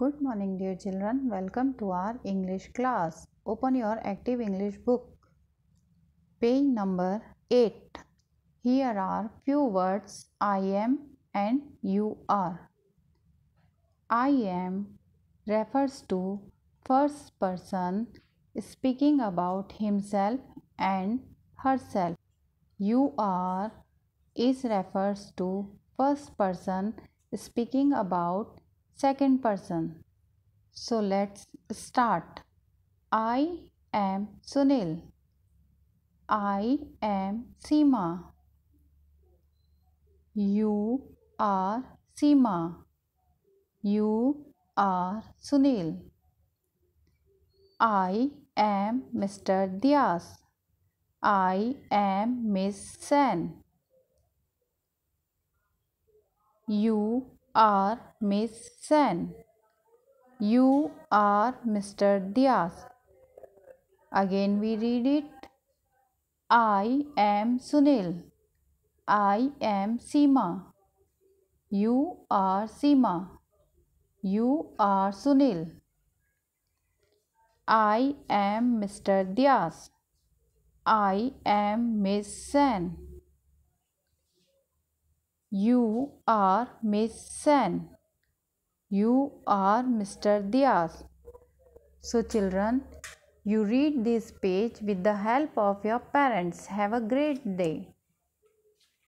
Good morning dear children. Welcome to our English class. Open your active English book. Page number 8. Here are few words I am and you are. I am refers to first person speaking about himself and herself. You are is refers to first person speaking about second person. So let's start. I am Sunil. I am Seema. You are Seema. You are Sunil. I am Mr. Dias. I am Miss Sen. You are Miss Sen. You are Mr. Diaz. Again we read it. I am Sunil. I am Seema. You are Seema. You are Sunil. I am Mr. Diaz. I am Miss Sen. You are Miss Sen. You are Mr. Diaz. So children, you read this page with the help of your parents. Have a great day.